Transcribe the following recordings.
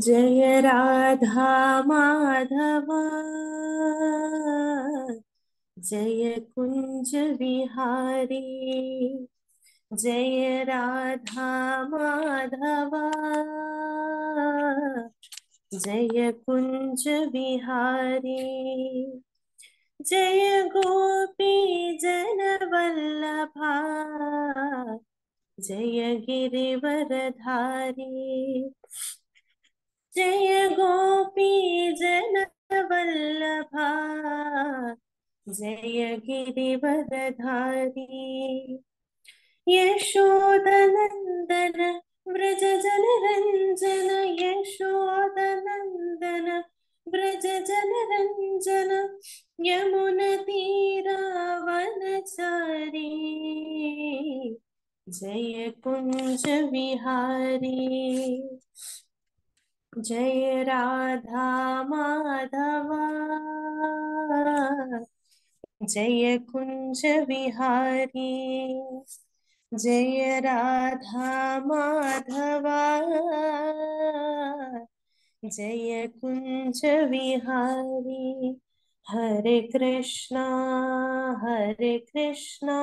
जय राधा माधवा जय कुंज विहारी जय राधा माधवा जय कुंज विहारी जय गोपी जन वल्लभा जय गिरिवरधारी जय गोपी जन वल्लभा जय गिरिवरधारी यशोदनन्दन व्रज जनरञ्जन यशोदनन्दन व्रज जनरञ्जन यमुनतीरावनचारी जय कुंज विहारी जय राधा माधवा जय कुंज विहारी जय राधा माधवा जय कुंज विहारी हरे कृष्णा हरे कृष्णा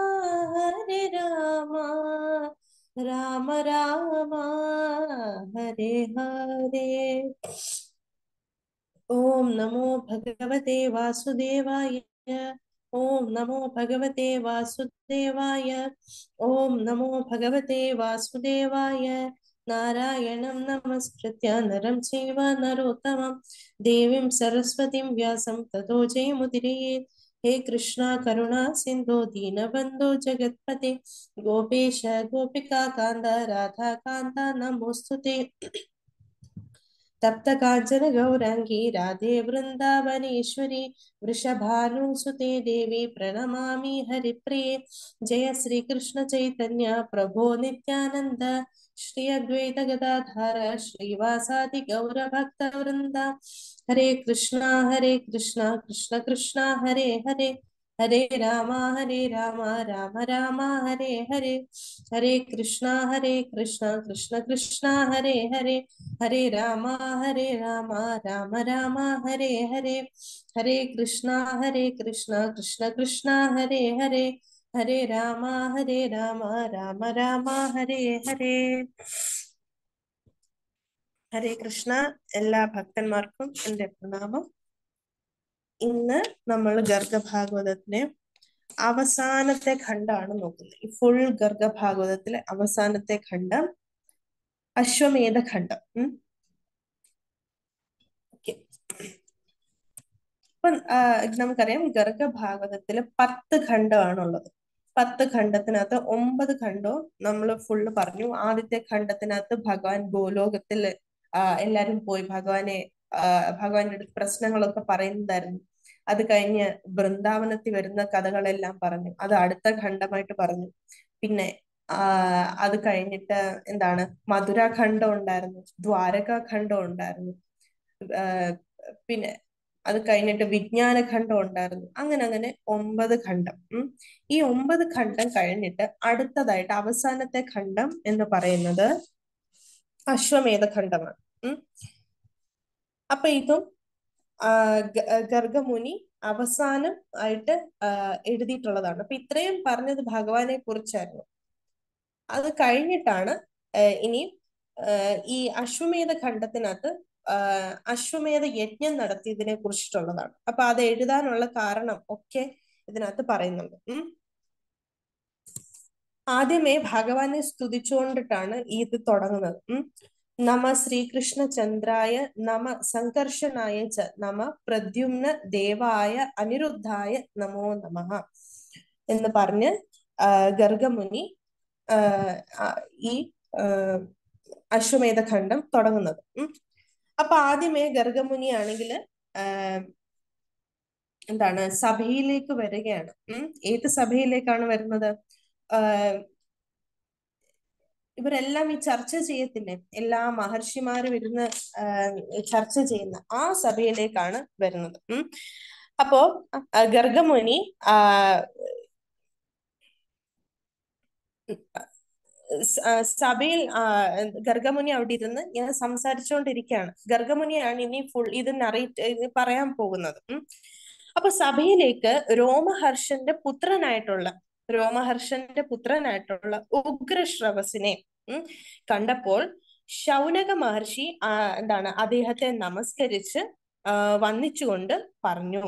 राम राम हरे हरे ओम नमो भगवते वासुदेवाय ओम नमो भगवते वासुदेवाय ओम नमो भगवते वासुदेवाय नारायण नमस्कृत्य नरं चैव देवी सरस्वती व्या व्यासं जय जयमुदिरेत् हे कृष्णा करुणा सिंधु दीन बंधु जगतपते गोपेश गोपिका कांदा राधा कांता नमोस्तुते तप्त कांचन गौरांगी राधे वृंदावनेश्वरी वृषभानुसुते देवी प्रणमामि हरिप्रिय जय श्री कृष्ण चैतन्य प्रभो नित्यानंद श्री अद्वैत गदाधर श्रीवासादि वृंद हरे कृष्णा हरे कृष्णा कृष्ण कृष्णा हरे हरे हरे रामा हरे रामा राम रामा हरे हरे हरे कृष्णा हरे कृष्णा कृष्ण कृष्णा हरे हरे हरे रामा हरे रामा राम रामा हरे हरे हरे कृष्णा हरे कृष्णा कृष्ण कृष्णा हरे हरे ഹരേ രാമ ഹരേ രാമ രാമ രാമ ഹരേ ഹരേ ഹരേ കൃഷ്ണ എല്ലാ ഭക്തന്മാർക്കും എൻ്റെ പ്രണാമം ഇന്ന് നമ്മൾ ഗർഗഭാഗവതത്തിലെ അവസാനത്തെ ഖണ്ഡമാണ് നോക്കുന്നത് ഈ ഫുൾ ഗർഗഭാഗവതത്തിലെ അവസാനത്തെ ഖണ്ഡം അശ്വമേധ ഖണ്ഡം ഓക്കെ ഇപ്പൊ നമുക്കറിയാം ഗർഗഭാഗവതത്തില് പത്ത് ഖണ്ഡമാണുള്ളത് പത്ത് ഖണ്ഡത്തിനകത്ത് ഒമ്പത് ഖണ്ഡോ നമ്മൾ ഫുള്ള് പറഞ്ഞു ആദ്യത്തെ ഖണ്ഡത്തിനകത്ത് ഭഗവാൻ ഗോലോകത്തിൽ എല്ലാരും പോയി ഭഗവാനെ ഭഗവാന്റെ അടുത്ത് പ്രശ്നങ്ങളൊക്കെ പറയുന്നതായിരുന്നു അത് കഴിഞ്ഞ് ബൃന്ദാവനത്തിൽ വരുന്ന കഥകളെല്ലാം പറഞ്ഞു അത് അടുത്ത ഖണ്ഡമായിട്ട് പറഞ്ഞു പിന്നെ അത് കഴിഞ്ഞിട്ട് എന്താണ് മധുര ഖണ്ഡം ഉണ്ടായിരുന്നു ദ്വാരക ഖണ്ഡം ഉണ്ടായിരുന്നു പിന്നെ അത് കഴിഞ്ഞിട്ട് വിജ്ഞാന ഖണ്ഡം ഉണ്ടായിരുന്നു അങ്ങനെ അങ്ങനെ ഒമ്പത് ഖണ്ഡം ഈ ഒമ്പത് ഖണ്ഡം കഴിഞ്ഞിട്ട് അടുത്തതായിട്ട് അവസാനത്തെ ഖണ്ഡം എന്ന് പറയുന്നത് അശ്വമേധ ഖണ്ഡമാണ് അപ്പൊ ഇതും ഗർഗമുനി അവസാനം ആയിട്ട് എഴുതിയിട്ടുള്ളതാണ് അപ്പൊ ഇത്രയും പറഞ്ഞത് ഭഗവാനെ കുറിച്ചായിരുന്നു അത് കഴിഞ്ഞിട്ടാണ് ഇനി ഈ അശ്വമേധ ഖണ്ഡത്തിനകത്ത് അശ്വമേധ യജ്ഞം നടത്തിയതിനെ കുറിച്ചിട്ടുള്ളതാണ് അപ്പൊ അത് എഴുതാനുള്ള കാരണം ഒക്കെ ഇതിനകത്ത് പറയുന്നുണ്ട് ആദ്യമേ ഭഗവാനെ സ്തുതിച്ചുകൊണ്ടിട്ടാണ് ഇത് തുടങ്ങുന്നത് നമ ശ്രീകൃഷ്ണ ചന്ദ്രായ നമ സംഘർഷനായ ച നമ പ്രദ്യുമ്ന ദേവായ അനിരുദ്ധായ നമോ നമ എന്ന് പറഞ്ഞ് ഗർഗമുനി ഈ അശ്വമേധഖണ്ഡം തുടങ്ങുന്നത് അപ്പൊ ആദ്യമേ ഗർഗമുനി ആണെങ്കിൽ എന്താണ് സഭയിലേക്ക് വരികയാണ് ഏത് സഭയിലേക്കാണ് വരുന്നത് ഇവരെല്ലാം ഈ ചർച്ച ചെയ്യത്തില്ലേ എല്ലാ മഹർഷിമാരും ഇരുന്ന് ചർച്ച ചെയ്യുന്ന ആ സഭയിലേക്കാണ് വരുന്നത് അപ്പോ ഗർഗമുനി സഭയിൽ ഗർഗമുനി അവിടെ ഇരുന്ന് ഇങ്ങനെ സംസാരിച്ചുകൊണ്ടിരിക്കുകയാണ് ഗർഗമുനിയാണ് ഇനി ഫുൾ ഇത് നറേറ്റ് പറയാൻ പോകുന്നത് അപ്പൊ സഭയിലേക്ക് രോമഹർഷന്റെ പുത്രനായിട്ടുള്ള രോമഹർഷന്റെ പുത്രനായിട്ടുള്ള ഉഗ്രശ്രവസിനെ കണ്ടപ്പോൾ ശൗനക മഹർഷി എന്താണ് അദ്ദേഹത്തെ നമസ്കരിച്ച് വന്നിച്ചുകൊണ്ട് പറഞ്ഞു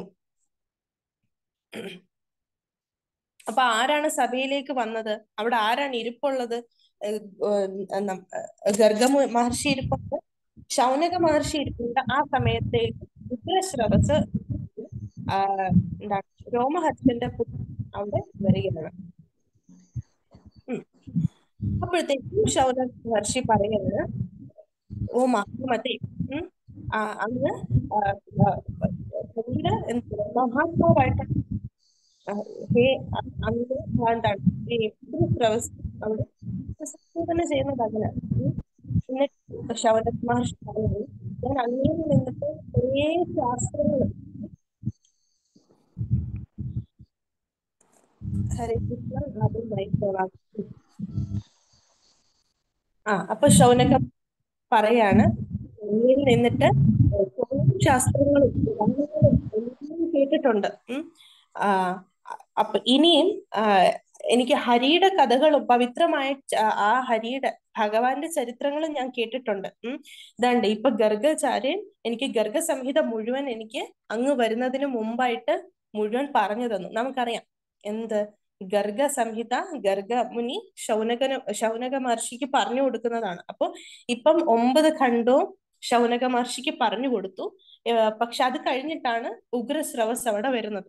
അപ്പൊ ആരാണ് സഭയിലേക്ക് വന്നത് അവിടെ ആരാണ് ഇരിപ്പുള്ളത് ഗർഗ മഹർഷി ഇരിപ്പുണ്ട് ശൗനക മഹർഷി ഇരിപ്പുണ്ട് ആ സമയത്തേക്ക് രുദ്രശ്രവസ് എന്താണ് രോമഹർഷന്റെ അവിടെ വരികയാണ് അപ്പോഴത്തേക്കും ശൗനക മഹർഷി പറയുന്നത് ഓ മഹാമതേ അങ്ങ് എന്താ മഹാത്മാവായിട്ട് ഹേ അങ്ങ് ഭ്രാന്താണ് എപ്പോഴും പ്രവസ് അവിടെ പ്രസംഗിക്കുക ചെയ്യുന്നത് അങ്ങനെ എന്നിട്ട് പക്ഷെ പറഞ്ഞു ഞാൻ അങ്ങനെ നിന്നിട്ട് കുറേ ഹരേ കൃഷ്ണ ആദ്യം ആ അപ്പൊ ശൗനക പറയാണ് ഭൂമിയിൽ നിന്നിട്ട് ശാസ്ത്രങ്ങളും കേട്ടിട്ടുണ്ട് ആ അപ്പൊ ഇനിയും എനിക്ക് ഹരിയുടെ കഥകളും പവിത്രമായ ആ ഹരിയുടെ ഭഗവാന്റെ ചരിത്രങ്ങളും ഞാൻ കേട്ടിട്ടുണ്ട് ഉം ഇതാണ്ട് ഇപ്പൊ ഗർഗചാര്യൻ എനിക്ക് ഗർഗ സംഹിത മുഴുവൻ എനിക്ക് അങ്ങ് വരുന്നതിന് മുമ്പായിട്ട് മുഴുവൻ പറഞ്ഞു തന്നു നമുക്കറിയാം എന്ത് ഗർഗ സംഹിത ഗർഗ മുനി ശൗനകന് ശൗനക മഹർഷിക്ക് പറഞ്ഞു കൊടുക്കുന്നതാണ് അപ്പൊ ഇപ്പം ഒമ്പത് ഖണ്ഡവും ശൗനക മഹർഷിക്ക് പറഞ്ഞു കൊടുത്തു പക്ഷെ അത് കഴിഞ്ഞിട്ടാണ് ഉഗ്രസ്രവസ് അവിടെ വരുന്നത്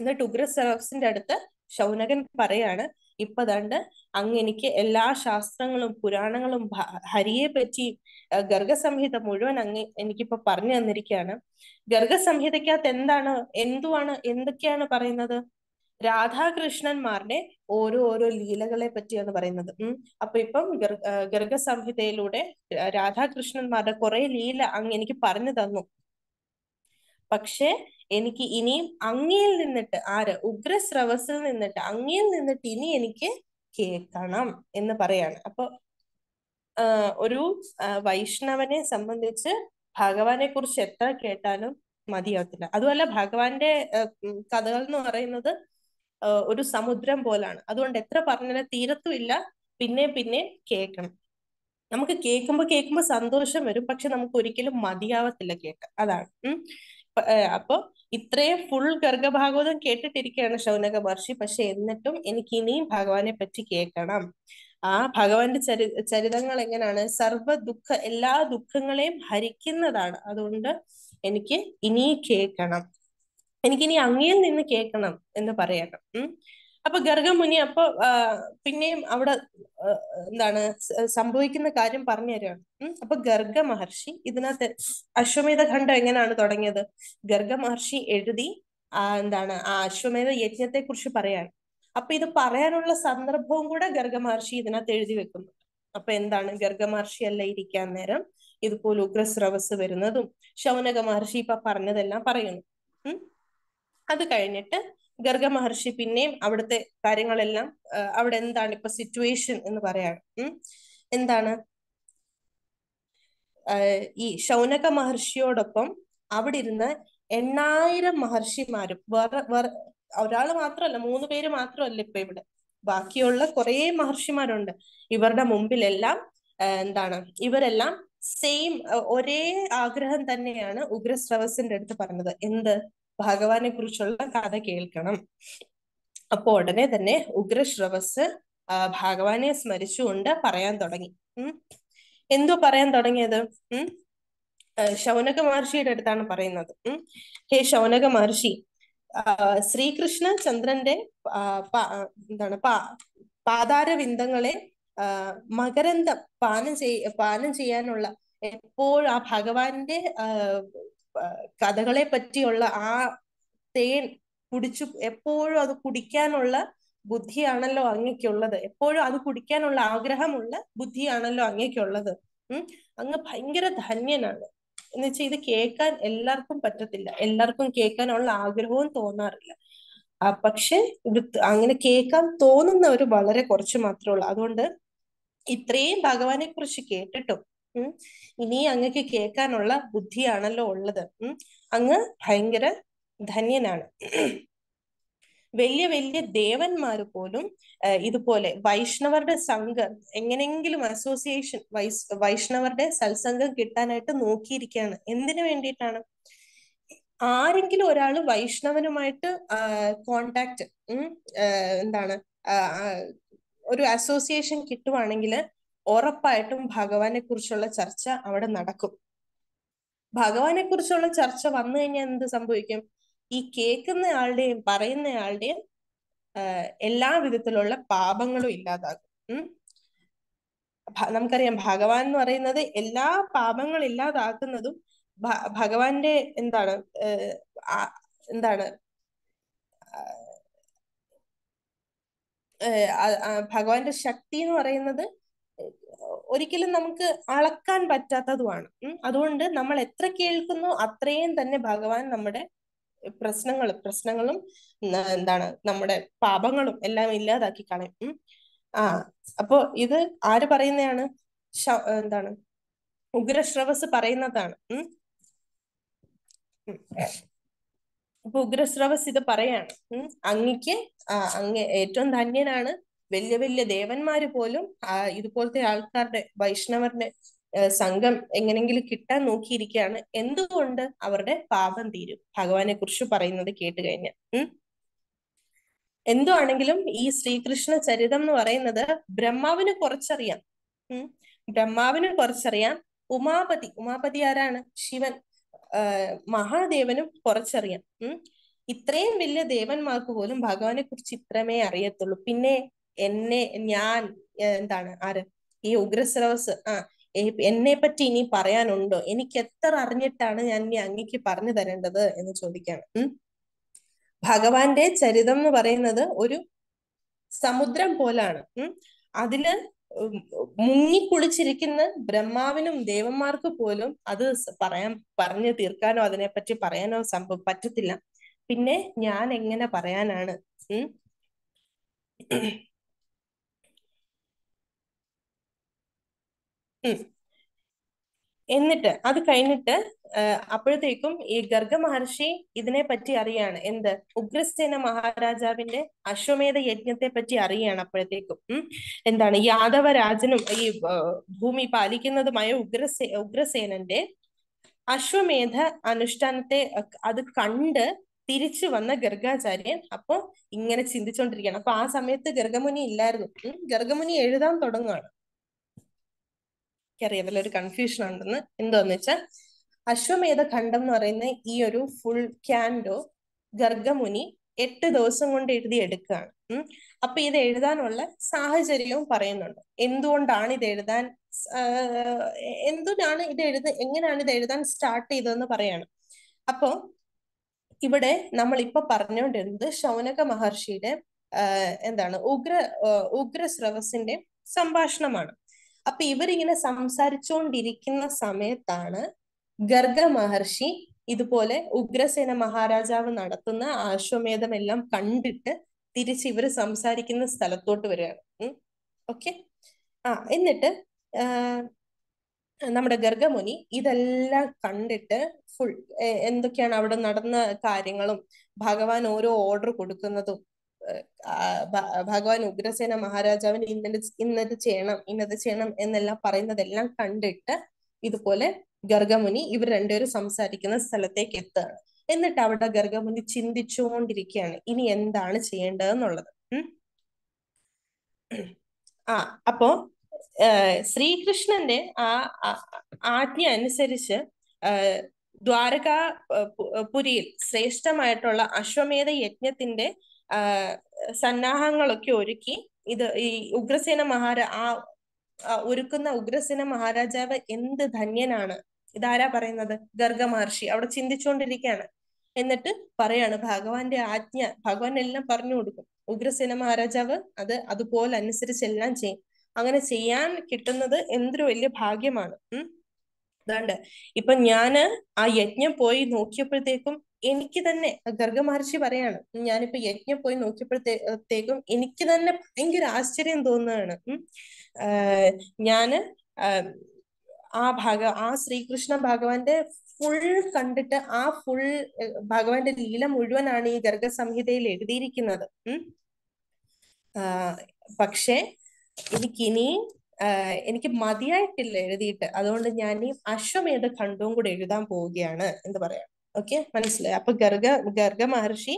എന്നിട്ട് ഉഗ്രസവക്സിന്റെ അടുത്ത് ശൗനകൻ പറയാണ് ഇപ്പൊ ദണ്ട് അങ്ങ് എനിക്ക് എല്ലാ ശാസ്ത്രങ്ങളും പുരാണങ്ങളും ഹരിയെ പറ്റി ഗർഗസംഹിത മുഴുവൻ അങ്ങ് എനിക്കിപ്പോ പറഞ്ഞു തന്നിരിക്കുകയാണ് ഗർഗസംഹിതയ്ക്കകത്ത് എന്താണ് എന്തുവാണ് എന്തൊക്കെയാണ് പറയുന്നത് രാധാകൃഷ്ണന്മാരുടെ ഓരോ ഓരോ ലീലകളെ പറ്റിയാണ് പറയുന്നത് ഉം അപ്പൊ ഇപ്പം ഗർഗ രാധാകൃഷ്ണന്മാരുടെ കുറെ ലീല അങ്ങ് എനിക്ക് പറഞ്ഞു തന്നു പക്ഷെ എനിക്ക് ഇനിയും അങ്ങയിൽ നിന്നിട്ട് ആര് ഉഗ്രസ്രവസിൽ നിന്നിട്ട് അങ്ങയിൽ നിന്നിട്ട് ഇനി എനിക്ക് കേൾക്കണം എന്ന് പറയാണ് അപ്പൊ ഒരു വൈഷ്ണവനെ സംബന്ധിച്ച് ഭഗവാനെ കുറിച്ച് എത്ര കേട്ടാലും മതിയാവത്തില്ല അതുമല്ല ഭഗവാന്റെ കഥകൾ എന്ന് പറയുന്നത് ഒരു സമുദ്രം പോലാണ് അതുകൊണ്ട് എത്ര പറഞ്ഞാലും തീരത്തുമില്ല പിന്നെ പിന്നെ കേൾക്കണം നമുക്ക് കേൾക്കുമ്പോൾ കേൾക്കുമ്പോൾ സന്തോഷം വരും പക്ഷെ നമുക്ക് ഒരിക്കലും മതിയാവത്തില്ല കേട്ട് അതാണ് അപ്പൊ ഇത്രയും ഫുൾ ഗർഗഭാഗവതം കേട്ടിട്ടിരിക്കുകയാണ് ശൗനക മഹർഷി പക്ഷെ എന്നിട്ടും എനിക്ക് ഇനിയും ഭഗവാനെ പറ്റി കേൾക്കണം ആ ഭഗവാന്റെ ചരി ചരിതങ്ങൾ എങ്ങനെയാണ് സർവ ദുഃഖ എല്ലാ ദുഃഖങ്ങളെയും ഭരിക്കുന്നതാണ് അതുകൊണ്ട് എനിക്ക് ഇനി കേൾക്കണം എനിക്കിനി അങ്ങയിൽ നിന്ന് കേൾക്കണം എന്ന് പറയണം ഉം അപ്പൊ ഗർഗമുനി അപ്പൊ പിന്നെയും അവിടെ എന്താണ് സംഭവിക്കുന്ന കാര്യം പറഞ്ഞു തരുവാണ് അപ്പൊ ഗർഗ മഹർഷി ഇതിനകത്ത് അശ്വമേധ ഖണ്ഡം എങ്ങനെയാണ് തുടങ്ങിയത് ഗർഗ മഹർഷി എഴുതി ആ എന്താണ് ആ അശ്വമേധ യജ്ഞത്തെ കുറിച്ച് പറയാണ് അപ്പൊ ഇത് പറയാനുള്ള സന്ദർഭവും കൂടെ ഗർഗ മഹർഷി ഇതിനകത്ത് എഴുതി വെക്കുന്നു അപ്പൊ എന്താണ് ഗർഗ മഹർഷി അല്ല ഇരിക്കാൻ നേരം ഇതുപോലെ ഉഗ്രസ്രവസ് വരുന്നതും ശൗനക മഹർഷി ഇപ്പൊ പറഞ്ഞതെല്ലാം പറയുന്നു അത് കഴിഞ്ഞിട്ട് ഗർഗ മഹർഷി പിന്നെയും അവിടുത്തെ കാര്യങ്ങളെല്ലാം അവിടെ എന്താണ് ഇപ്പൊ സിറ്റുവേഷൻ എന്ന് പറയാണ് എന്താണ് ഈ ശൗനക മഹർഷിയോടൊപ്പം അവിടെ ഇരുന്ന എണ്ണായിരം മഹർഷിമാരും വേറെ വേറെ ഒരാൾ മാത്രമല്ല മൂന്ന് പേര് മാത്രമല്ല ഇപ്പൊ ഇവിടെ ബാക്കിയുള്ള കുറെ മഹർഷിമാരുണ്ട് ഇവരുടെ മുമ്പിലെല്ലാം എന്താണ് ഇവരെല്ലാം സെയിം ഒരേ ആഗ്രഹം തന്നെയാണ് ഉഗ്രസ്രവസിന്റെ അടുത്ത് പറഞ്ഞത് എന്ത് ഭഗവാനെ കുറിച്ചുള്ള കഥ കേൾക്കണം അപ്പോൾ ഉടനെ തന്നെ ഉഗ്രശ്രവസ് ഭഗവാനെ സ്മരിച്ചുകൊണ്ട് പറയാൻ തുടങ്ങി ഉം എന്തോ പറയാൻ തുടങ്ങിയത് ഉം ശൗനക മഹർഷിയുടെ അടുത്താണ് പറയുന്നത് ഉം ഹേ ശൗനക മഹർഷി ശ്രീകൃഷ്ണ ചന്ദ്രന്റെ എന്താണ് പാ പാതാരവിന്ദങ്ങളെ മകരന്തം പാനം ചെയ് പാനം ചെയ്യാനുള്ള എപ്പോഴും ആ ഭഗവാന്റെ കഥകളെ പറ്റിയുള്ള ആ തേൻ കുടിച്ചു എപ്പോഴും അത് കുടിക്കാനുള്ള ബുദ്ധിയാണല്ലോ അങ്ങക്കുള്ളത് എപ്പോഴും അത് കുടിക്കാനുള്ള ആഗ്രഹമുള്ള ബുദ്ധിയാണല്ലോ അങ്ങക്കുള്ളത് ഉം അങ്ങ് ഭയങ്കര ധന്യനാണ് എന്ന് വെച്ചാൽ ഇത് കേൾക്കാൻ എല്ലാവർക്കും പറ്റത്തില്ല എല്ലാവർക്കും കേൾക്കാനുള്ള ആഗ്രഹവും തോന്നാറില്ല ആ പക്ഷെ അങ്ങനെ കേൾക്കാൻ തോന്നുന്നവർ വളരെ കുറച്ച് മാത്രമേ ഉള്ളൂ അതുകൊണ്ട് ഇത്രയും ഭഗവാനെ കുറിച്ച് കേട്ടിട്ടും ഉം ഇനി അങ്ങക്ക് കേൾക്കാനുള്ള ബുദ്ധിയാണല്ലോ ഉള്ളത് ഉം അങ്ങ് ഭയങ്കര ധന്യനാണ് വലിയ വലിയ ദേവന്മാർ പോലും ഇതുപോലെ വൈഷ്ണവരുടെ സംഘം എങ്ങനെങ്കിലും അസോസിയേഷൻ വൈസ് വൈഷ്ണവരുടെ സത്സംഗം കിട്ടാനായിട്ട് നോക്കിയിരിക്കുകയാണ് എന്തിനു വേണ്ടിയിട്ടാണ് ആരെങ്കിലും ഒരാൾ വൈഷ്ണവനുമായിട്ട് കോണ്ടാക്ട് എന്താണ് ഒരു അസോസിയേഷൻ കിട്ടുവാണെങ്കിൽ ഉറപ്പായിട്ടും ഭഗവാനെ കുറിച്ചുള്ള ചർച്ച അവിടെ നടക്കും ഭഗവാനെ കുറിച്ചുള്ള ചർച്ച വന്നു കഴിഞ്ഞാൽ എന്ത് സംഭവിക്കും ഈ കേൾക്കുന്ന ആളുടെയും പറയുന്ന ആളുടെയും എല്ലാ വിധത്തിലുള്ള പാപങ്ങളും ഇല്ലാതാകും നമുക്കറിയാം ഭഗവാൻ എന്ന് പറയുന്നത് എല്ലാ പാപങ്ങൾ ഇല്ലാതാക്കുന്നതും ഭഗവാന്റെ എന്താണ് എന്താണ് ഭഗവാന്റെ ശക്തി എന്ന് പറയുന്നത് ഒരിക്കലും നമുക്ക് അളക്കാൻ പറ്റാത്തതുമാണ് അതുകൊണ്ട് നമ്മൾ എത്ര കേൾക്കുന്നു അത്രയും തന്നെ ഭഗവാൻ നമ്മുടെ പ്രശ്നങ്ങൾ പ്രശ്നങ്ങളും എന്താണ് നമ്മുടെ പാപങ്ങളും എല്ലാം ഇല്ലാതാക്കി കളയും ആ അപ്പോ ഇത് ആര് പറയുന്നതാണ് എന്താണ് ഉഗ്രശ്രവസ് പറയുന്നതാണ് അപ്പൊ ഉഗ്രശ്രവസ് ഇത് പറയാണ് അങ്ങിക്ക് അങ്ങ് ഏറ്റവും ധന്യനാണ് വലിയ വലിയ ദേവന്മാര് പോലും ഇതുപോലത്തെ ആൾക്കാരുടെ വൈഷ്ണവരുടെ സംഘം എങ്ങനെങ്കിലും കിട്ടാൻ നോക്കിയിരിക്കുകയാണ് എന്തുകൊണ്ട് അവരുടെ പാപം തീരും ഭഗവാനെ കുറിച്ച് പറയുന്നത് കേട്ട് കഴിഞ്ഞ എന്തോ ആണെങ്കിലും ഈ ശ്രീകൃഷ്ണ ചരിതം എന്ന് പറയുന്നത് ബ്രഹ്മാവിന് കുറച്ചറിയാം ബ്രഹ്മാവിന് കുറച്ചറിയാം ഉമാപതി ഉമാപതി ആരാണ് ശിവൻ മഹാദേവനും കുറച്ചറിയാം ഉം ഇത്രയും വലിയ ദേവന്മാർക്ക് പോലും ഭഗവാനെ കുറിച്ച് ഇത്രമേ അറിയത്തുള്ളൂ പിന്നെ എന്നെ ഞാൻ എന്താണ് ആര് ഈ ഉഗ്രസ്രവസ് ആ എന്നെ പറ്റി ഇനി പറയാനുണ്ടോ എനിക്ക് എത്ര അറിഞ്ഞിട്ടാണ് ഞാൻ ഇനി അങ്ങക്ക് പറഞ്ഞു തരേണ്ടത് എന്ന് ചോദിക്കാണ് ഭഗവാന്റെ ചരിതം എന്ന് പറയുന്നത് ഒരു സമുദ്രം പോലാണ് അതില് മുങ്ങിക്കുളിച്ചിരിക്കുന്ന ബ്രഹ്മാവിനും ദേവന്മാർക്ക് പോലും അത് പറയാൻ പറഞ്ഞു തീർക്കാനോ അതിനെപ്പറ്റി പറയാനോ സംഭവം പറ്റത്തില്ല പിന്നെ ഞാൻ എങ്ങനെ പറയാനാണ് ഉം എന്നിട്ട് അത് കഴിഞ്ഞിട്ട് അപ്പോഴത്തേക്കും ഈ ഗർഗ മഹർഷി ഇതിനെ പറ്റി അറിയാണ് എന്ത് ഉഗ്രസേന മഹാരാജാവിന്റെ അശ്വമേധ യജ്ഞത്തെ പറ്റി അറിയാണ് അപ്പോഴത്തേക്കും എന്താണ് യാദവ രാജനും ഈ ഭൂമി പാലിക്കുന്നതുമായ ഉഗ്രസേ ഉഗ്രസേനന്റെ അശ്വമേധ അനുഷ്ഠാനത്തെ അത് കണ്ട് തിരിച്ചു വന്ന ഗർഗാചാര്യൻ അപ്പോ ഇങ്ങനെ ചിന്തിച്ചോണ്ടിരിക്കുകയാണ് അപ്പൊ ആ സമയത്ത് ഗർഗമുനി ഇല്ലായിരുന്നു ഗർഗമുനി എഴുതാൻ തുടങ്ങുകയാണ് എനിക്കറിയാവുന്ന ഒരു കൺഫ്യൂഷൻ ഉണ്ടെന്ന് എന്തോന്ന് വെച്ചാൽ അശ്വമേധ ഖണ്ഡം എന്ന് പറയുന്ന ഈ ഒരു ഫുൾ ക്യാൻഡോ ഗർഗമുനി എട്ട് ദിവസം കൊണ്ട് എഴുതി എടുക്കുകയാണ് അപ്പൊ ഇത് എഴുതാനുള്ള സാഹചര്യവും പറയുന്നുണ്ട് എന്തുകൊണ്ടാണ് ഇത് എഴുതാൻ എന്തിനാണ് ഇത് എഴുത എങ്ങനെയാണ് ഇത് എഴുതാൻ സ്റ്റാർട്ട് ചെയ്തതെന്ന് പറയാണ് അപ്പോ ഇവിടെ നമ്മൾ ഇപ്പൊ പറഞ്ഞുകൊണ്ടിരുന്നത് ശൗനക മഹർഷിയുടെ എന്താണ് ഉഗ്ര ഉഗ്ര സംഭാഷണമാണ് അപ്പൊ ഇവരിങ്ങനെ സംസാരിച്ചുകൊണ്ടിരിക്കുന്ന സമയത്താണ് ഗർഗ മഹർഷി ഇതുപോലെ ഉഗ്രസേന മഹാരാജാവ് നടത്തുന്ന ആശ്വമേധം എല്ലാം കണ്ടിട്ട് തിരിച്ച് ഇവർ സംസാരിക്കുന്ന സ്ഥലത്തോട്ട് വരികയാണ് ഓക്കെ ആ എന്നിട്ട് നമ്മുടെ ഗർഗമുനി ഇതെല്ലാം കണ്ടിട്ട് ഫുൾ എന്തൊക്കെയാണ് അവിടെ നടന്ന കാര്യങ്ങളും ഭഗവാൻ ഓരോ ഓർഡർ കൊടുക്കുന്നതും ഭഗവാൻ ഉഗ്രസേന മഹാരാജാവിന് ഇന്നത് ഇന്നത് ചെയ്യണം ഇന്നത് ചെയ്യണം എന്നെല്ലാം പറയുന്നതെല്ലാം കണ്ടിട്ട് ഇതുപോലെ ഗർഗമുനി ഇവർ രണ്ടുപേരും സംസാരിക്കുന്ന സ്ഥലത്തേക്ക് എത്തുകയാണ് എന്നിട്ട് അവിടെ ഗർഗമുനി ചിന്തിച്ചുകൊണ്ടിരിക്കുകയാണ് ഇനി എന്താണ് ചെയ്യേണ്ടതെന്നുള്ളത് ആ അപ്പോ ശ്രീകൃഷ്ണന്റെ ആ ആജ്ഞ അനുസരിച്ച് ദ്വാരകാ പുരിയിൽ ശ്രേഷ്ഠമായിട്ടുള്ള അശ്വമേധ യജ്ഞത്തിന്റെ സന്നാഹങ്ങളൊക്കെ ഒരുക്കി ഇത് ഈ ഉഗ്രസേന മഹാരാ ആ ഒരുക്കുന്ന ഉഗ്രസേന മഹാരാജാവ് എന്ത് ധന്യനാണ് ഇതാരാ പറയുന്നത് ഗർഗ മഹർഷി അവിടെ ചിന്തിച്ചുകൊണ്ടിരിക്കുകയാണ് എന്നിട്ട് പറയാണ് ഭഗവാന്റെ ആജ്ഞ ഭഗവാൻ എല്ലാം പറഞ്ഞു കൊടുക്കും ഉഗ്രസേന മഹാരാജാവ് അത് അതുപോലെ അനുസരിച്ച് എല്ലാം ചെയ്യും അങ്ങനെ ചെയ്യാൻ കിട്ടുന്നത് എന്തൊരു വലിയ ഭാഗ്യമാണ് ഉം ഇതാണ്ട് ഇപ്പൊ ഞാന് ആ യജ്ഞം പോയി നോക്കിയപ്പോഴത്തേക്കും എനിക്ക് തന്നെ ഗർഗമഹർഷി പറയാണ് ഞാനിപ്പോ യജ്ഞം പോയി നോക്കിയപ്പോഴത്തേക്കും എനിക്ക് തന്നെ ഭയങ്കര ആശ്ചര്യം തോന്നുകയാണ് ഞാന് ആ ഭാഗ ആ ശ്രീകൃഷ്ണ ഭഗവാന്റെ ഫുൾ കണ്ടിട്ട് ആ ഫുൾ ഭഗവാന്റെ ലീല മുഴുവനാണ് ഈ ഗർഗ സംഹിതയിൽ എഴുതിയിരിക്കുന്നത് പക്ഷേ എനിക്കിനി എനിക്ക് മതിയായിട്ടില്ല എഴുതിയിട്ട് അതുകൊണ്ട് ഞാൻ ഈ അശ്വമേധ ഖണ്ഡവും കൂടെ എഴുതാൻ പോവുകയാണ് എന്ന് പറയാം ഓക്കെ മനസ്സിലായി അപ്പൊ ഗർഗ ഗർഗ മഹർഷി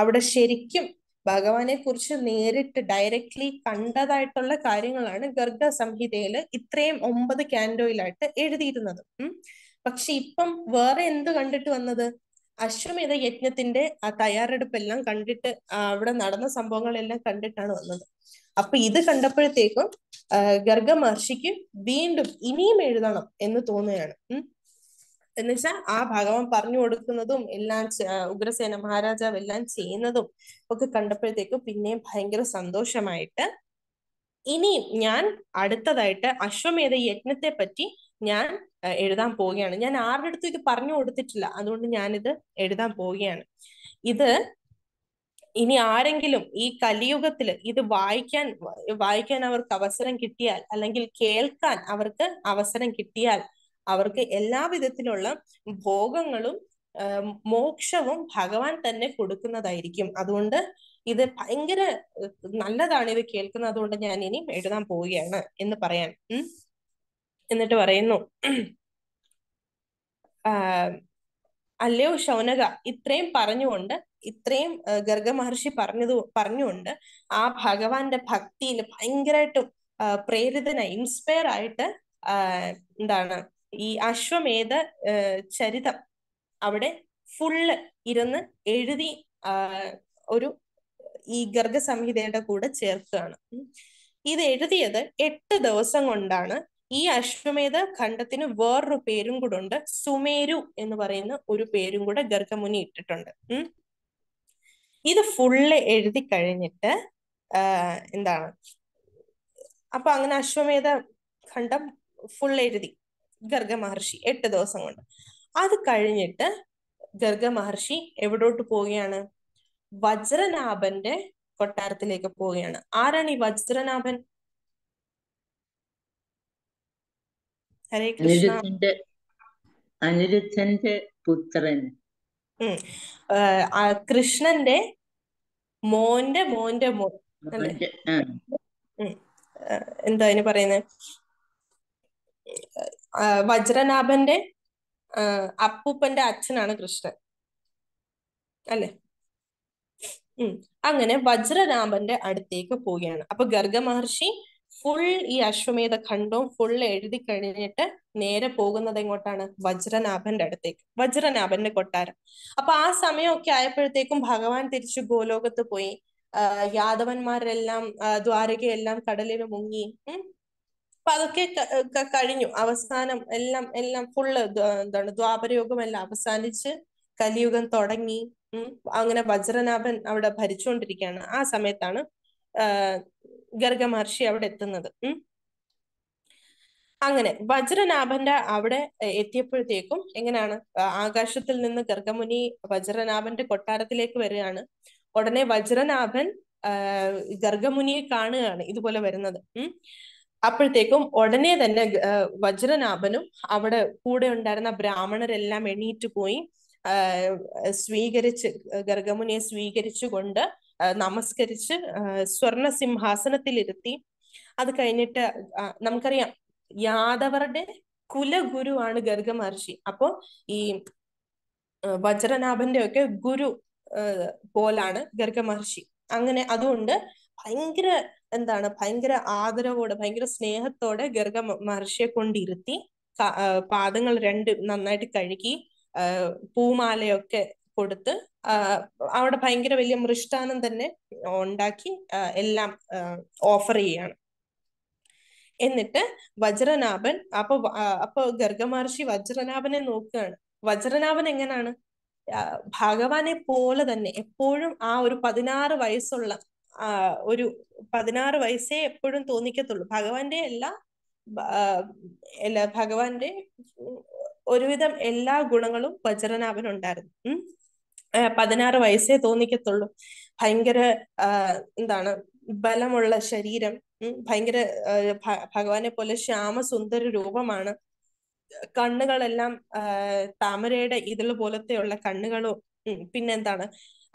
അവിടെ ശരിക്കും ഭഗവാനെ കുറിച്ച് നേരിട്ട് ഡയറക്ട്ലി കണ്ടതായിട്ടുള്ള കാര്യങ്ങളാണ് ഗർഗ സംഹിതയിൽ ഇത്രയും ഒമ്പത് ക്യാൻഡോയിലായിട്ട് എഴുതിയിരുന്നത് പക്ഷെ ഇപ്പം വേറെ എന്ത് കണ്ടിട്ട് വന്നത് അശ്വമേധ യജ്ഞത്തിന്റെ ആ തയ്യാറെടുപ്പെല്ലാം കണ്ടിട്ട് അവിടെ നടന്ന സംഭവങ്ങളെല്ലാം കണ്ടിട്ടാണ് വന്നത് അപ്പൊ ഇത് കണ്ടപ്പോഴത്തേക്കും ഗർഗ മഹർഷിക്ക് വീണ്ടും ഇനിയും എഴുതണം എന്ന് തോന്നുകയാണ് എന്ന് വെച്ചാൽ ആ ഭഗവാൻ പറഞ്ഞു കൊടുക്കുന്നതും എല്ലാം ഉഗ്രസേന മഹാരാജാവ് എല്ലാം ചെയ്യുന്നതും ഒക്കെ കണ്ടപ്പോഴത്തേക്കും പിന്നെയും ഭയങ്കര സന്തോഷമായിട്ട് ഇനിയും ഞാൻ അടുത്തതായിട്ട് അശ്വമേധ യജ്ഞത്തെ പറ്റി ഞാൻ എഴുതാൻ പോവുകയാണ് ഞാൻ ആരുടെ അടുത്തും ഇത് പറഞ്ഞു കൊടുത്തിട്ടില്ല അതുകൊണ്ട് ഞാനിത് എഴുതാൻ പോവുകയാണ് ഇത് ഇനി ആരെങ്കിലും ഈ കലിയുഗത്തിൽ ഇത് വായിക്കാൻ വായിക്കാൻ അവർക്ക് അവസരം കിട്ടിയാൽ അല്ലെങ്കിൽ കേൾക്കാൻ അവർക്ക് അവസരം കിട്ടിയാൽ അവർക്ക് എല്ലാ വിധത്തിലുള്ള ഭോഗങ്ങളും മോക്ഷവും ഭഗവാൻ തന്നെ കൊടുക്കുന്നതായിരിക്കും അതുകൊണ്ട് ഇത് ഭയങ്കര നല്ലതാണ് ഇത് കേൾക്കുന്നത് അതുകൊണ്ട് ഞാൻ ഇനി എഴുതാൻ പോവുകയാണ് എന്ന് പറയാൻ എന്നിട്ട് പറയുന്നു അല്ലയോ ശൗനക ഇത്രയും പറഞ്ഞുകൊണ്ട് ഇത്രയും ഗർഗ മഹർഷി പറഞ്ഞത് പറഞ്ഞുകൊണ്ട് ആ ഭഗവാന്റെ ഭക്തിയിൽ ഭയങ്കരമായിട്ടും പ്രേരിതനായി ഇൻസ്പയർ ആയിട്ട് എന്താണ് ഈ അശ്വമേധ ചരിതം അവിടെ ഫുള്ള് ഇരുന്ന് എഴുതി ഒരു ഈ ഗർഗ സംഹിതയുടെ കൂടെ ചേർക്കുകയാണ് ഇത് എഴുതിയത് എട്ട് ദിവസം കൊണ്ടാണ് ഈ അശ്വമേധ ഖണ്ഡത്തിന് വേറൊരു പേരും കൂടെ ഉണ്ട് സുമേരു എന്ന് പറയുന്ന ഒരു പേരും കൂടെ ഗർഗമുനി ഇട്ടിട്ടുണ്ട് ഇത് ഫുള്ള് എഴുതി കഴിഞ്ഞിട്ട് എന്താണ് അപ്പൊ അങ്ങനെ അശ്വമേധ ഖണ്ഡം ഫുൾ എഴുതി ഗർഗ മഹർഷി എട്ട് ദിവസം കൊണ്ട് അത് കഴിഞ്ഞിട്ട് ഗർഗ മഹർഷി എവിടോട്ട് പോവുകയാണ് വജ്രനാഭന്റെ കൊട്ടാരത്തിലേക്ക് പോവുകയാണ് ആരാണ് ഈ വജ്രനാഭൻ അനിരുദ്ധന്റെ പുത്രൻ കൃഷ്ണന്റെ മോന്റെ മോന്റെ മോൻ എന്താ അതിന് പറയുന്നത് വജ്രനാഭന്റെ അപ്പൂപ്പന്റെ അച്ഛനാണ് കൃഷ്ണൻ അല്ലെ ഉം അങ്ങനെ വജ്രനാഭന്റെ അടുത്തേക്ക് പോവുകയാണ് അപ്പൊ ഗർഗ മഹർഷി ഫുൾ ഈ അശ്വമേധ ഖണ്ഡവും ഫുൾ എഴുതി കഴിഞ്ഞിട്ട് നേരെ പോകുന്നത് എങ്ങോട്ടാണ് വജ്രനാഭന്റെ അടുത്തേക്ക് വജ്രനാഭന്റെ കൊട്ടാരം അപ്പൊ ആ സമയമൊക്കെ ആയപ്പോഴത്തേക്കും ഭഗവാൻ തിരിച്ചു ഗോലോകത്ത് പോയി യാദവന്മാരെല്ലാം ദ്വാരകയെല്ലാം കടലിൽ മുങ്ങി അപ്പൊ അതൊക്കെ കഴിഞ്ഞു അവസാനം എല്ലാം എല്ലാം ഫുള്ള് എന്താണ് ദ്വാപരയോഗം എല്ലാം അവസാനിച്ച് കലിയുഗം തുടങ്ങി അങ്ങനെ വജ്രനാഭൻ അവിടെ ഭരിച്ചുകൊണ്ടിരിക്കുകയാണ് ആ സമയത്താണ് ഗർഗ മഹർഷി അവിടെ എത്തുന്നത് അങ്ങനെ വജ്രനാഭന്റെ അവിടെ എത്തിയപ്പോഴത്തേക്കും എങ്ങനെയാണ് ആകാശത്തിൽ നിന്ന് ഗർഗമുനി വജ്രനാഭന്റെ കൊട്ടാരത്തിലേക്ക് വരികയാണ് ഉടനെ വജ്രനാഭൻ ഗർഗമുനിയെ കാണുകയാണ് ഇതുപോലെ വരുന്നത് അപ്പോഴത്തേക്കും ഉടനെ തന്നെ വജ്രനാഭനും അവിടെ കൂടെ ഉണ്ടായിരുന്ന ബ്രാഹ്മണരെല്ലാം എണീറ്റ് പോയി സ്വീകരിച്ച് ഗർഗമുനിയെ സ്വീകരിച്ചുകൊണ്ട് നമസ്കരിച്ച് സ്വർണ സിംഹാസനത്തിലിരുത്തി അത് കഴിഞ്ഞിട്ട് നമുക്കറിയാം യാദവരുടെ കുലഗുരുവാണ് ഗർഗ മഹർഷി അപ്പോ ഈ വജ്രനാഭന്റെ ഒക്കെ ഗുരു പോലാണ് ഗർഗ മഹർഷി അങ്ങനെ അതുകൊണ്ട് ഭയങ്കര എന്താണ് ഭയങ്കര ആദരവോടെ ഭയങ്കര സ്നേഹത്തോടെ ഗർഗ മഹർഷിയെ കൊണ്ടിരുത്തി പാദങ്ങൾ രണ്ട് നന്നായിട്ട് കഴുകി പൂമാലയൊക്കെ കൊടുത്ത് അവിടെ ഭയങ്കര വലിയ മൃഷ്ടാനം തന്നെ ഉണ്ടാക്കി എല്ലാം ഓഫർ ചെയ്യാണ് എന്നിട്ട് വജ്രനാഭൻ അപ്പൊ അപ്പൊ ഗർഗമഹർഷി വജ്രനാഭനെ നോക്കുകയാണ് വജ്രനാഭൻ എങ്ങനാണ് ഭഗവാനെ പോലെ തന്നെ എപ്പോഴും ആ ഒരു പതിനാറ് വയസ്സുള്ള ഒരു പതിനാറ് വയസ്സേ എപ്പോഴും തോന്നിക്കത്തുള്ളൂ ഭഗവാന്റെ എല്ലാ എല്ലാ ഭഗവാന്റെ ഒരുവിധം എല്ലാ ഗുണങ്ങളും വജ്രനാഭൻ ഉണ്ടായിരുന്നു പതിനാറ് വയസ്സേ തോന്നിക്കത്തുള്ളൂ ഭയങ്കര എന്താണ് ബലമുള്ള ശരീരം ഭയങ്കര ഭഗവാനെ പോലെ ശ്യാമസുന്ദര രൂപമാണ് കണ്ണുകളെല്ലാം താമരയുടെ പോലത്തെ പോലത്തെയുള്ള കണ്ണുകളും പിന്നെന്താണ്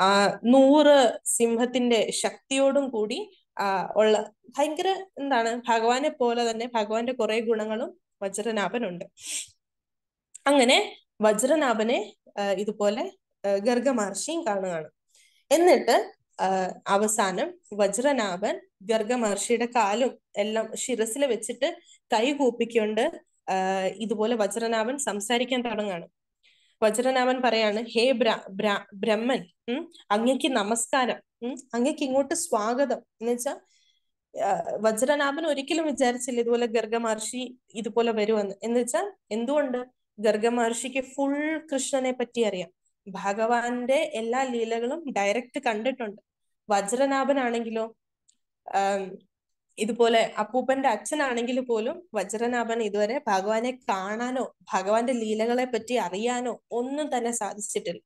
ആ നൂറ് സിംഹത്തിന്റെ ശക്തിയോടും കൂടി ആ ഉള്ള ഭയങ്കര എന്താണ് ഭഗവാനെ പോലെ തന്നെ ഭഗവാന്റെ കുറെ ഗുണങ്ങളും വജ്രനാഭനുണ്ട് അങ്ങനെ വജ്രനാഭനെ ഇതുപോലെ ഗർഗ മഹർഷിയും കാണുകയാണ് എന്നിട്ട് അവസാനം വജ്രനാഭൻ ഗർഗ മഹർഷിയുടെ കാലും എല്ലാം ശിരസിൽ വെച്ചിട്ട് കൈ കൂപ്പിക്കൊണ്ട് ഇതുപോലെ വജ്രനാഭൻ സംസാരിക്കാൻ തുടങ്ങാണ് വജ്രനാഭൻ പറയാണ് ഹേ ബ്ര ബ്രഹ്മൻ ഉം അങ്ങക്ക് നമസ്കാരം ഉം അങ്ങക്ക് ഇങ്ങോട്ട് സ്വാഗതം എന്ന് വെച്ചാ വജ്രനാഭൻ ഒരിക്കലും വിചാരിച്ചില്ല ഇതുപോലെ ഗർഗ മഹർഷി ഇതുപോലെ വരുമെന്ന് എന്ന് വെച്ചാൽ എന്തുകൊണ്ട് ഗർഗ മഹർഷിക്ക് ഫുൾ കൃഷ്ണനെ പറ്റി അറിയാം ഭഗവാന്റെ എല്ലാ ലീലകളും ഡയറക്റ്റ് കണ്ടിട്ടുണ്ട് വജ്രനാഭനാണെങ്കിലോ ഇതുപോലെ അപ്പൂപ്പന്റെ അച്ഛനാണെങ്കിൽ പോലും വജ്രനാഭൻ ഇതുവരെ ഭഗവാനെ കാണാനോ ഭഗവാന്റെ ലീലകളെ പറ്റി അറിയാനോ ഒന്നും തന്നെ സാധിച്ചിട്ടില്ല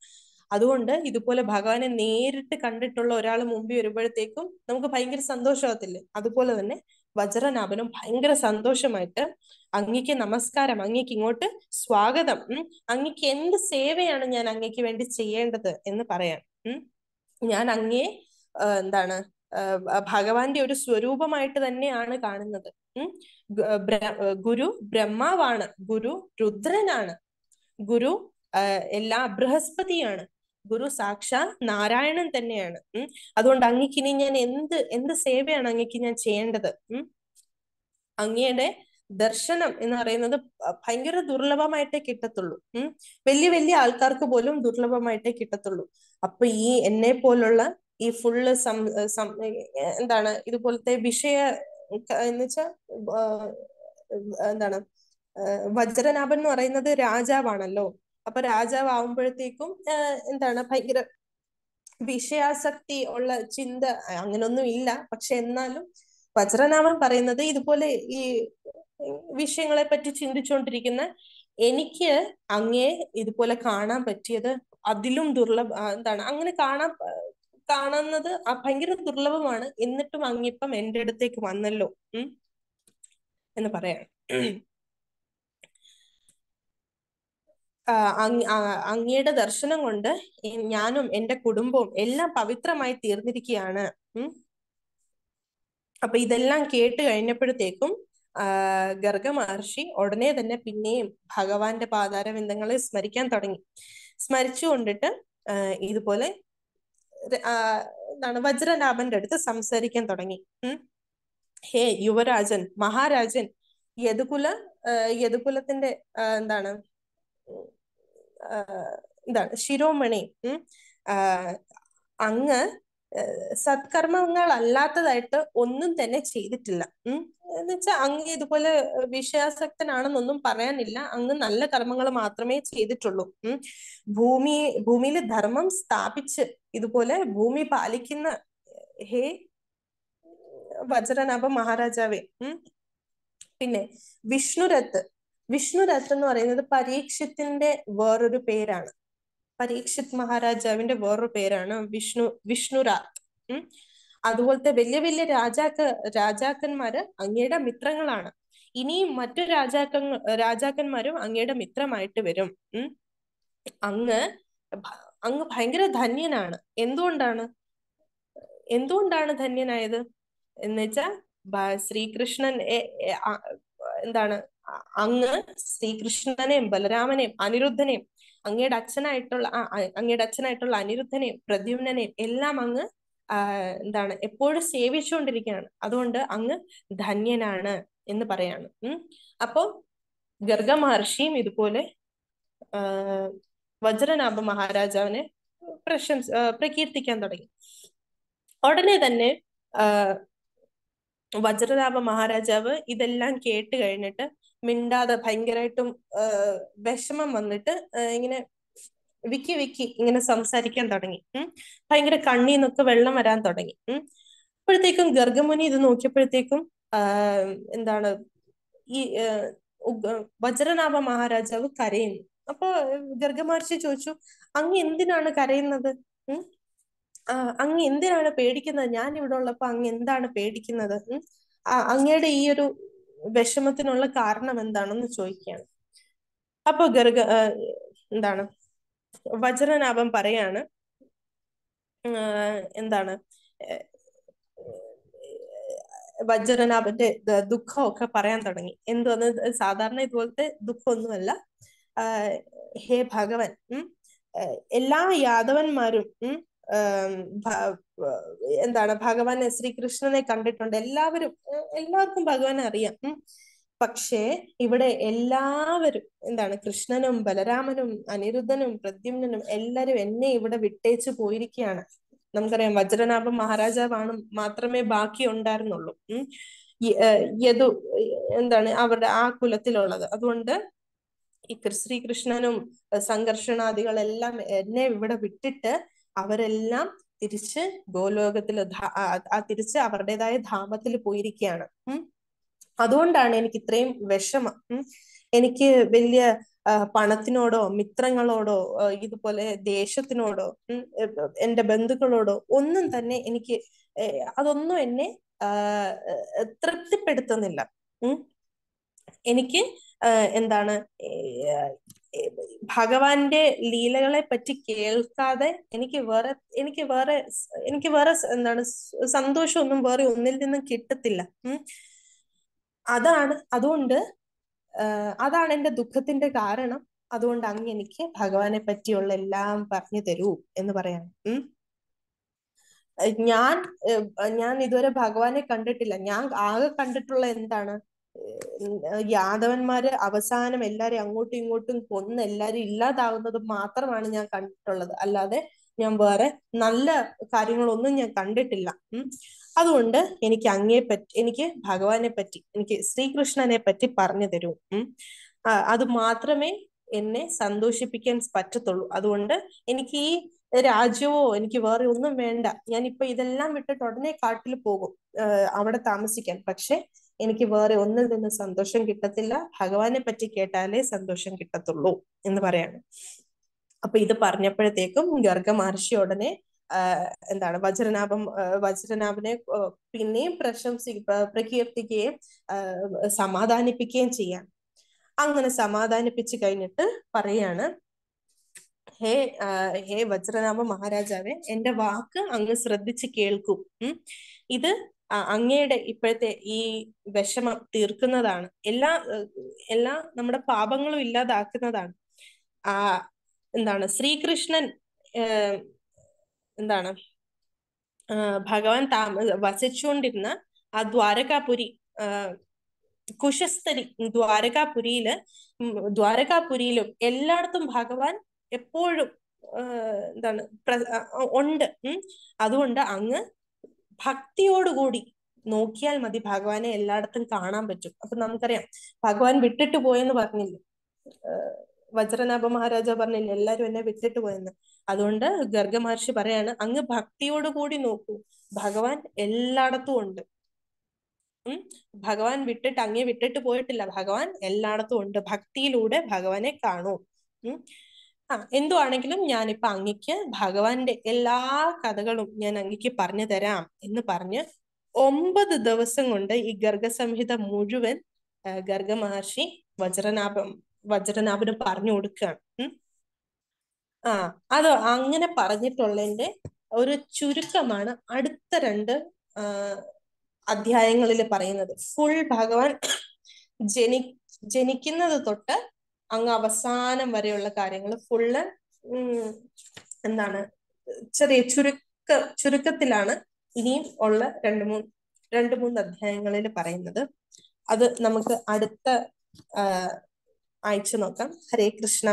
അതുകൊണ്ട് ഇതുപോലെ ഭഗവാനെ നേരിട്ട് കണ്ടിട്ടുള്ള ഒരാൾ മുമ്പിൽ വരുമ്പോഴത്തേക്കും നമുക്ക് ഭയങ്കര സന്തോഷമാകത്തില്ലേ അതുപോലെ തന്നെ വജ്രനാഭനും ഭയങ്കര സന്തോഷമായിട്ട് അങ്ങക്ക് നമസ്കാരം അങ്ങക്ക് ഇങ്ങോട്ട് സ്വാഗതം അങ്ങക്ക് എന്ത് സേവയാണ് ഞാൻ അങ്ങക്ക് വേണ്ടി ചെയ്യേണ്ടത് എന്ന് പറയാൻ ഞാൻ അങ്ങയെ എന്താണ് ഭഗവാന്റെ ഒരു സ്വരൂപമായിട്ട് തന്നെയാണ് കാണുന്നത് ഗുരു ബ്രഹ്മാവാണ് ഗുരു രുദ്രനാണ് ഗുരു എല്ലാ ബൃഹസ്പതിയാണ് ഗുരു സാക്ഷാ നാരായണൻ തന്നെയാണ് അതുകൊണ്ട് അതുകൊണ്ട് അങ്ങക്കിനി ഞാൻ എന്ത് എന്ത് സേവയാണ് അങ്ങക്ക് ഞാൻ ചെയ്യേണ്ടത് അങ്ങയുടെ ദർശനം എന്ന് പറയുന്നത് ഭയങ്കര ദുർലഭമായിട്ടേ കിട്ടത്തുള്ളൂ ഉം വലിയ വലിയ ആൾക്കാർക്ക് പോലും ദുർലഭമായിട്ടേ കിട്ടത്തുള്ളൂ അപ്പൊ ഈ എന്നെ പോലുള്ള ഈ ഫുള്ള് സം എന്താണ് ഇതുപോലത്തെ വിഷയ എന്ന് വെച്ചാ എന്താണ് വജ്രനാഭൻ എന്ന് പറയുന്നത് രാജാവാണല്ലോ അപ്പൊ രാജാവ് ആവുമ്പോഴത്തേക്കും എന്താണ് ഭയങ്കര വിഷയാസക്തി ഉള്ള ചിന്ത അങ്ങനൊന്നും ഇല്ല പക്ഷെ എന്നാലും വജ്രനാമൻ പറയുന്നത് ഇതുപോലെ ഈ വിഷയങ്ങളെ പറ്റി ചിന്തിച്ചുകൊണ്ടിരിക്കുന്ന എനിക്ക് അങ്ങേ ഇതുപോലെ കാണാൻ പറ്റിയത് അതിലും ദുർലഭ എന്താണ് അങ്ങനെ കാണാൻ കാണുന്നത് ഭയങ്കര ദുർലഭമാണ് എന്നിട്ടും അങ്ങിപ്പം എന്റെ അടുത്തേക്ക് വന്നല്ലോ ഉം എന്ന് പറയാണ് അങ്ങയുടെ ദർശനം കൊണ്ട് ഞാനും എൻ്റെ കുടുംബവും എല്ലാം പവിത്രമായി തീർന്നിരിക്കുകയാണ് അപ്പൊ ഇതെല്ലാം കേട്ട് കഴിഞ്ഞപ്പോഴത്തേക്കും ഗർഗ മഹർഷി ഉടനെ തന്നെ പിന്നെയും ഭഗവാന്റെ പാതാരവിന്ദങ്ങളെ സ്മരിക്കാൻ തുടങ്ങി സ്മരിച്ചു കൊണ്ടിട്ട് ഇതുപോലെ എന്താണ് വജ്രലാഭന്റെ അടുത്ത് സംസാരിക്കാൻ തുടങ്ങി ഹേ യുവരാജൻ മഹാരാജൻ യദുകുല യദുകുലത്തിന്റെ എന്താണ് എന്താണ് ശിരോമണി അങ്ങ് സത്കർമ്മങ്ങളല്ലാത്തതായിട്ട് ഒന്നും തന്നെ ചെയ്തിട്ടില്ല എന്ന് വെച്ചാൽ അങ്ങ് ഇതുപോലെ വിഷയാസക്തനാണെന്നൊന്നും പറയാനില്ല അങ്ങ് നല്ല കർമ്മങ്ങൾ മാത്രമേ ചെയ്തിട്ടുള്ളൂ ഉം ഭൂമി ഭൂമിയിൽ ധർമ്മം സ്ഥാപിച്ച് ഇതുപോലെ ഭൂമി പാലിക്കുന്ന ഹേ വജ്രനാഭ മഹാരാജാവേ ഉം പിന്നെ വിഷ്ണുരത്ത് രഥം എന്ന് പറയുന്നത് പരീക്ഷത്തിന്റെ വേറൊരു പേരാണ് പരീക്ഷിത് മഹാരാജാവിന്റെ വേറൊരു പേരാണ് വിഷ്ണു വിഷ്ണുരാത് അതുപോലത്തെ വലിയ വലിയ രാജാക്ക രാജാക്കന്മാര് അങ്ങയുടെ മിത്രങ്ങളാണ് ഇനിയും മറ്റു രാജാക്ക രാജാക്കന്മാരും അങ്ങയുടെ മിത്രമായിട്ട് വരും അങ്ങ് അങ്ങ് ഭയങ്കര ധന്യനാണ് എന്തുകൊണ്ടാണ് എന്തുകൊണ്ടാണ് ധന്യനായത് എന്നുവെച്ചാ ശ്രീകൃഷ്ണൻ എന്താണ് അങ്ങ് ശ്രീകൃഷ്ണനെയും ബലരാമനെയും അനിരുദ്ധനെയും അങ്ങയുടെ അച്ഛനായിട്ടുള്ള അങ്ങയുടെ അച്ഛനായിട്ടുള്ള അനിരുദ്ധനെയും പ്രദ്യുനെയും എല്ലാം അങ്ങ് എന്താണ് എപ്പോഴും സേവിച്ചുകൊണ്ടിരിക്കുകയാണ് അതുകൊണ്ട് അങ്ങ് ധന്യനാണ് എന്ന് പറയാണ് ഉം അപ്പോ ഗർഗ മഹർഷിയും ഇതുപോലെ വജ്രനാഭ മഹാരാജാവിനെ പ്രശംസ പ്രകീർത്തിക്കാൻ തുടങ്ങി ഉടനെ തന്നെ വജ്രനാഭ മഹാരാജാവ് ഇതെല്ലാം കേട്ട് കഴിഞ്ഞിട്ട് മിണ്ടാതെ ഭയങ്കരമായിട്ടും വിഷമം വന്നിട്ട് ഇങ്ങനെ വിക്കി വിക്കി ഇങ്ങനെ സംസാരിക്കാൻ തുടങ്ങി ഭയങ്കര കണ്ണിൽ നിന്നൊക്കെ വെള്ളം വരാൻ തുടങ്ങി അപ്പോഴത്തേക്കും ഗർഗമുനി ഇത് നോക്കിയപ്പോഴത്തേക്കും എന്താണ് ഈ വജ്രനാഭ മഹാരാജാവ് കരയുന്നു അപ്പോ ഗർഗമഹർഷി ചോദിച്ചു അങ്ങ് എന്തിനാണ് കരയുന്നത് അങ്ങ് എന്തിനാണ് പേടിക്കുന്നത് ഞാൻ ഇവിടെ ഉള്ളപ്പോ അങ്ങ് എന്താണ് പേടിക്കുന്നത് അങ്ങയുടെ ഈ ഒരു വിഷമത്തിനുള്ള കാരണം എന്താണെന്ന് ചോദിക്കുകയാണ് അപ്പൊ ഗർഗ എന്താണ് വജ്രനാഭം പറയാണ് എന്താണ് വജ്രനാഭന്റെ ദുഃഖമൊക്കെ പറയാൻ തുടങ്ങി എന്തുവന്ന് സാധാരണ ഇതുപോലത്തെ ദുഃഖമൊന്നുമല്ല ഹേ ഭഗവൻ എല്ലാ യാദവന്മാരും എന്താണ് ഭഗവാനെ ശ്രീകൃഷ്ണനെ കണ്ടിട്ടുണ്ട് എല്ലാവരും എല്ലാവർക്കും ഭഗവാനെ അറിയാം പക്ഷേ ഇവിടെ എല്ലാവരും എന്താണ് കൃഷ്ണനും ബലരാമനും അനിരുദ്ധനും പ്രദ്യുമ്നും എല്ലാരും എന്നെ ഇവിടെ വിട്ടേച്ചു പോയിരിക്കുകയാണ് നമുക്കറിയാം വജ്രനാഭ മഹാരാജാവാണ് മാത്രമേ ബാക്കി ഉണ്ടായിരുന്നുള്ളൂ യദു എന്താണ് അവരുടെ ആ കുലത്തിലുള്ളത് അതുകൊണ്ട് ഈ ശ്രീകൃഷ്ണനും സംഘർഷണാദികളെല്ലാം എന്നെ ഇവിടെ വിട്ടിട്ട് അവരെല്ലാം തിരിച്ച് ഗോലോകത്തിൽ ആ തിരിച്ച് അവരുടേതായ ധാമത്തിൽ പോയിരിക്കുകയാണ് അതുകൊണ്ടാണ് എനിക്ക് ഇത്രയും വിഷമം എനിക്ക് വലിയ പണത്തിനോടോ മിത്രങ്ങളോടോ ഇതുപോലെ ദേശത്തിനോടോ എൻ്റെ ബന്ധുക്കളോടോ ഒന്നും തന്നെ എനിക്ക് അതൊന്നും എന്നെ തൃപ്തിപ്പെടുത്തുന്നില്ല എനിക്ക് എന്താണ് ഭഗവാന്റെ ലീലകളെ പറ്റി കേൾക്കാതെ എനിക്ക് വേറെ എനിക്ക് വേറെ എനിക്ക് വേറെ എന്താണ് സന്തോഷമൊന്നും വേറെ ഒന്നിൽ നിന്നും കിട്ടത്തില്ല അതാണ് അതുകൊണ്ട് അതാണ് എൻ്റെ ദുഃഖത്തിന്റെ കാരണം അതുകൊണ്ട് അങ്ങ് എനിക്ക് ഭഗവാനെ പറ്റിയുള്ള എല്ലാം പറഞ്ഞു തരൂ എന്ന് പറയാണ് ഞാൻ ഞാൻ ഇതുവരെ ഭഗവാനെ കണ്ടിട്ടില്ല ഞാൻ ആകെ കണ്ടിട്ടുള്ള എന്താണ് യാദവന്മാര് അവസാനം എല്ലാരെയും അങ്ങോട്ടും ഇങ്ങോട്ടും കൊന്ന് എല്ലാരും ഇല്ലാതാവുന്നത് മാത്രമാണ് ഞാൻ കണ്ടിട്ടുള്ളത് അല്ലാതെ ഞാൻ വേറെ നല്ല കാര്യങ്ങളൊന്നും ഞാൻ കണ്ടിട്ടില്ല അതുകൊണ്ട് എനിക്ക് അങ്ങയെ പറ്റി എനിക്ക് ഭഗവാനെ പറ്റി എനിക്ക് ശ്രീകൃഷ്ണനെ പറ്റി പറഞ്ഞു തരൂ അത് മാത്രമേ എന്നെ സന്തോഷിപ്പിക്കാൻ പറ്റത്തുള്ളൂ അതുകൊണ്ട് എനിക്ക് ഈ രാജ്യമോ എനിക്ക് വേറെ ഒന്നും വേണ്ട ഞാനിപ്പോ ഇതെല്ലാം വിട്ടിട്ട് ഉടനെ കാട്ടിൽ പോകും അവിടെ താമസിക്കാൻ പക്ഷെ എനിക്ക് വേറെ ഒന്നിൽ നിന്ന് സന്തോഷം കിട്ടത്തില്ല ഭഗവാനെ പറ്റി കേട്ടാലേ സന്തോഷം കിട്ടത്തുള്ളൂ എന്ന് പറയാണ് അപ്പൊ ഇത് പറഞ്ഞപ്പോഴത്തേക്കും ഗർഗ മഹർഷി ഉടനെ എന്താണ് വജ്രനാഭം വജ്രനാഭനെ പിന്നെയും പ്രശംസി പ്രകീർത്തിക്കുകയും സമാധാനിപ്പിക്കുകയും ചെയ്യാം അങ്ങനെ സമാധാനിപ്പിച്ചു കഴിഞ്ഞിട്ട് പറയാണ് ഹേ ഹേ വജ്രനാമ മഹാരാജാവെ എന്റെ വാക്ക് അങ്ങ് ശ്രദ്ധിച്ച് കേൾക്കും ഇത് അങ്ങയുടെ ഇപ്പോഴത്തെ ഈ വിഷമം തീർക്കുന്നതാണ്. എല്ലാ എല്ലാ നമ്മുടെ പാപങ്ങളും ഇല്ലാതാക്കുന്നതാണ്. ആ എന്താണ് ശ്രീകൃഷ്ണൻ എന്താണ് ഭഗവാൻ താമ വസിച്ചുകൊണ്ടിരുന്ന ആ ദ്വാരകാപുരി ഏഹ് കുശസ്ഥലി ദ്വാരകാപുരിയില് ദ്വാരകാപുരിയിലും എല്ലായിടത്തും ഭഗവാൻ എപ്പോഴും എന്താണ് ഉണ്ട്. ഉം അതുകൊണ്ട് അങ്ങ് ഭക്തിയോടുകൂടി നോക്കിയാൽ മതി ഭഗവാനെ എല്ലായിടത്തും കാണാൻ പറ്റും അപ്പൊ നമുക്കറിയാം ഭഗവാൻ വിട്ടിട്ട് പോയെന്ന് പറഞ്ഞില്ലേ വജ്രനാഭ മഹാരാജ പറഞ്ഞില്ലേ എല്ലാരും എന്നെ വിട്ടിട്ട് പോയെന്ന് അതുകൊണ്ട് ഗർഗ മഹർഷി പറയാണ് അങ്ങ് ഭക്തിയോടുകൂടി നോക്കൂ ഭഗവാൻ എല്ലായിടത്തും ഉണ്ട് ഉം ഭഗവാൻ വിട്ടിട്ട് അങ്ങേ വിട്ടിട്ട് പോയിട്ടില്ല ഭഗവാൻ എല്ലായിടത്തും ഉണ്ട് ഭക്തിയിലൂടെ ഭഗവാനെ കാണൂ ഉം ആ എന്തുവാണെങ്കിലും ഞാനിപ്പോ അങ്ങക്ക് ഭഗവാന്റെ എല്ലാ കഥകളും ഞാൻ അങ്ങക്ക് പറഞ്ഞു തരാം എന്ന് പറഞ്ഞ് ഒമ്പത് ദിവസം കൊണ്ട് ഈ ഗർഗ സംഹിത മുഴുവൻ ഗർഗ മഹർഷി വജ്രനാഭം വജ്രനാഭന് പറഞ്ഞു കൊടുക്കുകയാണ് ആ അത് അങ്ങനെ പറഞ്ഞിട്ടുള്ളതിന്റെ ഒരു ചുരുക്കമാണ് അടുത്ത രണ്ട് അധ്യായങ്ങളിൽ പറയുന്നത് ഫുൾ ഭഗവാൻ ജനി ജനിക്കുന്നത് തൊട്ട് അങ്ങ് അവസാനം വരെയുള്ള കാര്യങ്ങൾ ഫുള്ള് എന്താണ് ചെറിയ ചുരുക്ക ചുരുക്കത്തിലാണ് ഇനിയും ഉള്ള രണ്ട് മൂന്ന് രണ്ട് മൂന്ന് അധ്യായങ്ങളിൽ പറയുന്നത് അത് നമുക്ക് അടുത്ത ആഴ്ച നോക്കാം ഹരേ കൃഷ്ണ